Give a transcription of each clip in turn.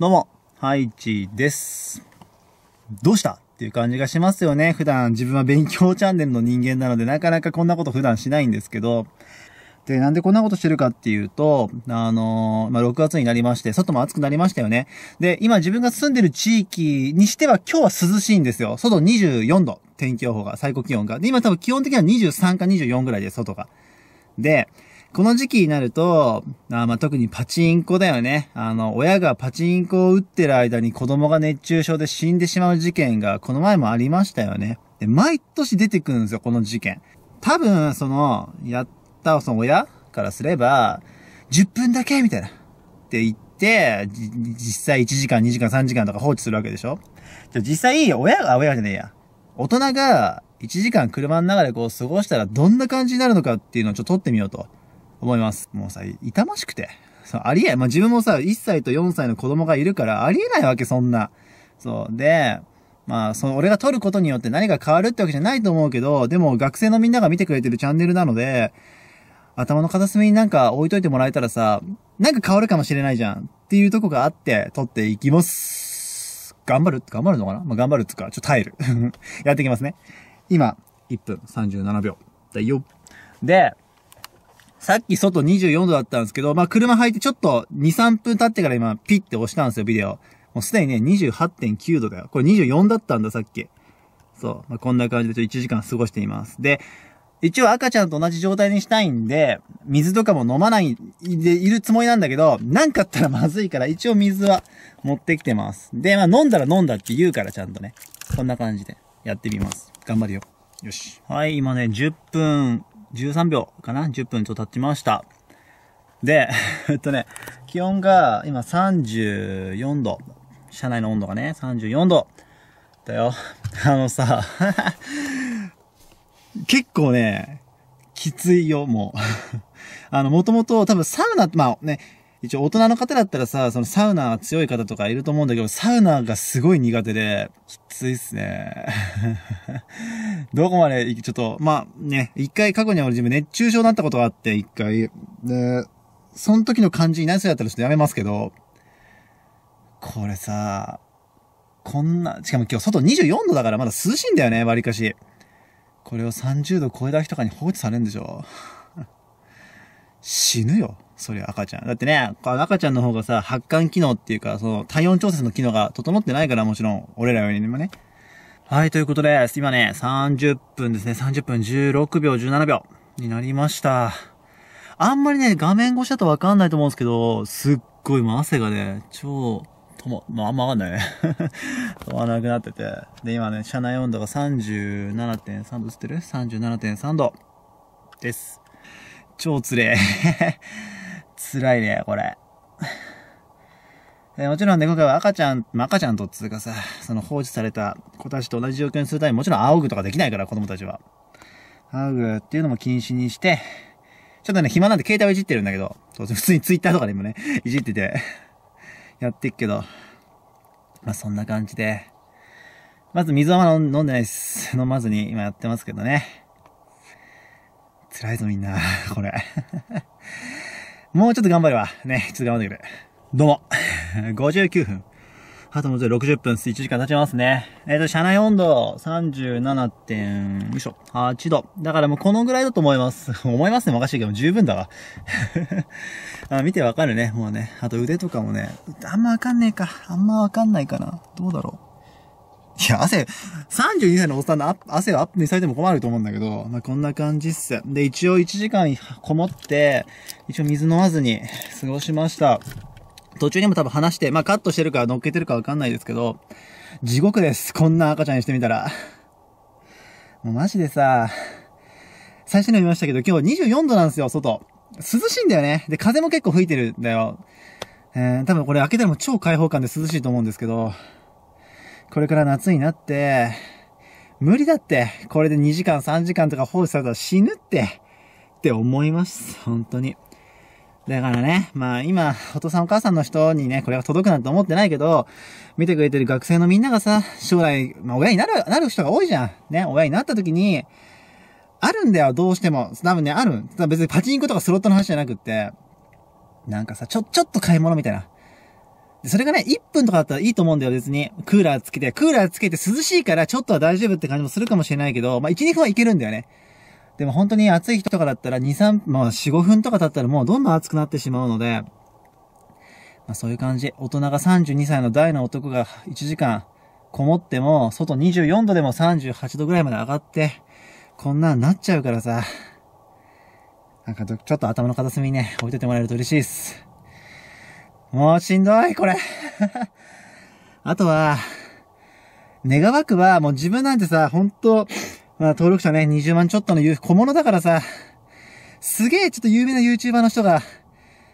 どうも、ハイチです。どうしたっていう感じがしますよね。普段自分は勉強チャンネルの人間なので、なかなかこんなこと普段しないんですけど、で、なんでこんなことしてるかっていうと、あのー、まあ、6月になりまして、外も暑くなりましたよね。で、今自分が住んでる地域にしては今日は涼しいんですよ。外24度、天気予報が、最高気温が。で、今多分基本的には23か24ぐらいで、外が。で、この時期になると、あまあ、特にパチンコだよね。あの、親がパチンコを打ってる間に子供が熱中症で死んでしまう事件がこの前もありましたよね。で、毎年出てくるんですよ、この事件。多分、その、やったその親からすれば、10分だけみたいな。って言って、実際1時間、2時間、3時間とか放置するわけでしょじゃ実際、親が、親じゃねえや。大人が1時間車の中でこう過ごしたらどんな感じになるのかっていうのをちょっと撮ってみようと。思います。もうさ、痛ましくて。そう、ありえ、まあ、自分もさ、1歳と4歳の子供がいるから、ありえないわけ、そんな。そう。で、まあ、その、俺が撮ることによって何か変わるってわけじゃないと思うけど、でも学生のみんなが見てくれてるチャンネルなので、頭の片隅になんか置いといてもらえたらさ、なんか変わるかもしれないじゃんっていうとこがあって撮っていきます。頑張る頑張るのかなまあ、頑張るっつか、ちょっと耐える。やっていきますね。今、1分37秒。だよ。で、さっき外24度だったんですけど、まあ、車履いてちょっと2、3分経ってから今、ピッて押したんですよ、ビデオ。もうすでにね、28.9度だよ。これ24だったんだ、さっき。そう。まあ、こんな感じでちょっと1時間過ごしています。で、一応赤ちゃんと同じ状態にしたいんで、水とかも飲まないでいるつもりなんだけど、なんかあったらまずいから、一応水は持ってきてます。で、まあ飲んだら飲んだって言うからちゃんとね。こんな感じでやってみます。頑張るよ。よし。はい、今ね、10分13秒かな ?10 分と経ちました。で、えっとね、気温が今34度。車内の温度がね、34度。だよ。あのさ、結構ね、きついよ、もう。あの、もともと多分サウナ、まあね、一応大人の方だったらさ、そのサウナ強い方とかいると思うんだけど、サウナがすごい苦手で、きついっすね。どこまで、ちょっと、まあね、一回過去に俺自分熱中症になったことがあって、一回。で、その時の感じになりそうだったらちょっとやめますけど、これさ、こんな、しかも今日外24度だからまだ涼しいんだよね、割かし。これを30度超えた日とかに放置されるんでしょ死ぬよ。そりゃ赤ちゃん。だってね、赤ちゃんの方がさ、発汗機能っていうか、その体温調節の機能が整ってないからもちろん、俺らよりもね。はい、ということで今ね、30分ですね。30分16秒、17秒になりました。あんまりね、画面越しだとわかんないと思うんですけど、すっごいもう汗がね、超、とも、まあ、あんまわかんないね。止まなくなってて。で、今ね、車内温度が37.3度つってる ?37.3 度です。超つれえ。辛 いね、これ。えもちろんね、今回は赤ちゃん、赤ちゃんとつうかさ、その放置された子たちと同じ状況にするためにもちろん仰ぐとかできないから、子供たちは。仰ぐっていうのも禁止にして、ちょっとね、暇なんで携帯をいじってるんだけど、そう普通にツイッターとかでもね、いじっててやってっけど、まあそんな感じで、まず水は飲んでないです。飲まずに今やってますけどね。辛いぞみんな、これ。もうちょっと頑張るわ。ね、ちょっと頑張ってくれ。どうも。59 分。あともうちょい60分、1時間経ちますね。えっ、ー、と、車内温度37.8度。だからもうこのぐらいだと思います。思いますね、おかしいけど、十分だわ。あ見てわかるね、もうね。あと腕とかもね、あんまわかんねえか。あんまわかんないかな。どうだろう。いや、汗、32歳のおっさんの汗をアップにされても困ると思うんだけど、まあ、こんな感じっす。で、一応1時間こもって、一応水飲まずに過ごしました。途中にも多分話して、まあ、カットしてるか乗っけてるかわかんないですけど、地獄です。こんな赤ちゃんにしてみたら。もうマジでさ、最初に見言いましたけど、今日24度なんですよ、外。涼しいんだよね。で、風も結構吹いてるんだよ。えー、多分これ開けても超開放感で涼しいと思うんですけど、これから夏になって、無理だって、これで2時間3時間とか放置されたら死ぬって、って思います。本当に。だからね、まあ今、お父さんお母さんの人にね、これが届くなんて思ってないけど、見てくれてる学生のみんながさ、将来、まあ親になる、なる人が多いじゃん。ね、親になった時に、あるんだよ、どうしても。多分ね、ある。別にパチンコとかスロットの話じゃなくって、なんかさ、ちょ、ちょっと買い物みたいな。で、それがね、1分とかだったらいいと思うんだよ、別に。クーラーつけて。クーラーつけて涼しいからちょっとは大丈夫って感じもするかもしれないけど、まあ、1、2分はいけるんだよね。でも本当に暑い日とかだったら2、3、まあ、4、5分とか経ったらもうどんどん暑くなってしまうので、まあ、そういう感じ。大人が32歳の大の男が1時間こもっても、外24度でも38度ぐらいまで上がって、こんなんなっちゃうからさ。なんかちょっと頭の片隅にね、置いといてもらえると嬉しいです。もうしんどい、これ。あとは、願わくは、もう自分なんてさ、ほんと、まあ、登録者ね、20万ちょっとの小物だからさ、すげえちょっと有名な YouTuber の人が、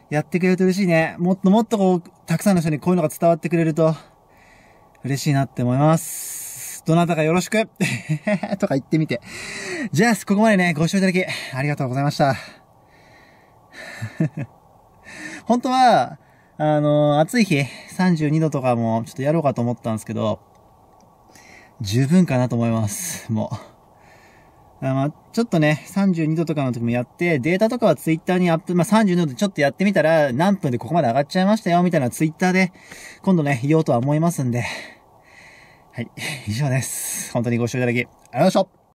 やってくれると嬉しいね。もっともっとこう、たくさんの人にこういうのが伝わってくれると、嬉しいなって思います。どなたかよろしく とか言ってみて。じゃあ、ここまでね、ご視聴いただき、ありがとうございました。本当は、あの、暑い日、32度とかもちょっとやろうかと思ったんですけど、十分かなと思います、もう。あまあ、ちょっとね、32度とかの時もやって、データとかはツイッターにアップ、まあ、32度でちょっとやってみたら、何分でここまで上がっちゃいましたよ、みたいなツイッターで、今度ね、言おうとは思いますんで。はい、以上です。本当にご視聴いただき、ありがとうございました。